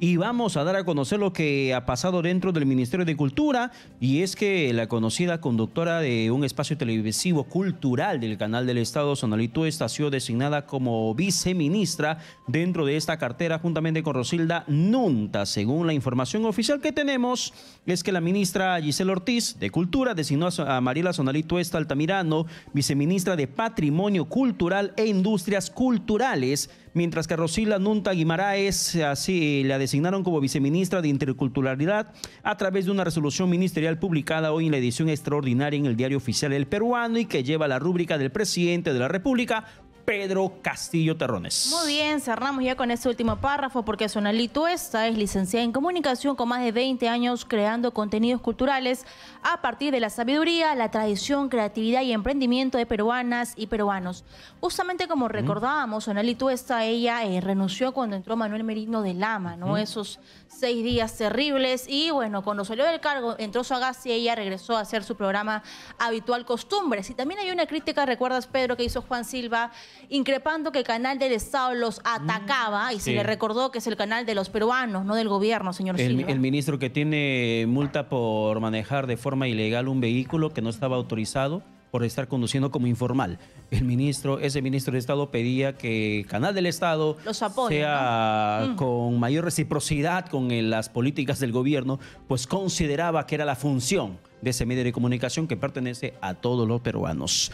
y vamos a dar a conocer lo que ha pasado dentro del Ministerio de Cultura y es que la conocida conductora de un espacio televisivo cultural del canal del Estado, Sonalito, ha sido designada como viceministra dentro de esta cartera juntamente con Rosilda Nunta. Según la información oficial que tenemos, es que la ministra Giselle Ortiz de Cultura designó a Mariela Sonalito Esta Altamirano, viceministra de Patrimonio Cultural e Industrias Culturales mientras que Rosila Nunta Guimaraes, eh, así eh, la designaron como viceministra de Interculturalidad a través de una resolución ministerial publicada hoy en la edición extraordinaria en el diario oficial del Peruano y que lleva la rúbrica del presidente de la República Pedro Castillo Terrones. Muy bien, cerramos ya con este último párrafo porque Sonali esta es licenciada en comunicación con más de 20 años creando contenidos culturales a partir de la sabiduría, la tradición, creatividad y emprendimiento de peruanas y peruanos. Justamente como recordábamos, Sonali esta ella eh, renunció cuando entró Manuel Merino de Lama, ¿no? Esos seis días terribles y bueno, cuando salió del cargo, entró agas... y ella regresó a hacer su programa Habitual Costumbres. Y también hay una crítica, recuerdas Pedro, que hizo Juan Silva increpando que el canal del Estado los mm. atacaba y se le recordó que es el canal de los peruanos, no del gobierno, señor el, El ministro que tiene multa por manejar de forma ilegal un vehículo que no estaba autorizado por estar conduciendo como informal. El ministro, ese ministro de Estado pedía que Canal del Estado sea mm. con mayor reciprocidad con eh, las políticas del gobierno, pues consideraba que era la función de ese medio de comunicación que pertenece a todos los peruanos.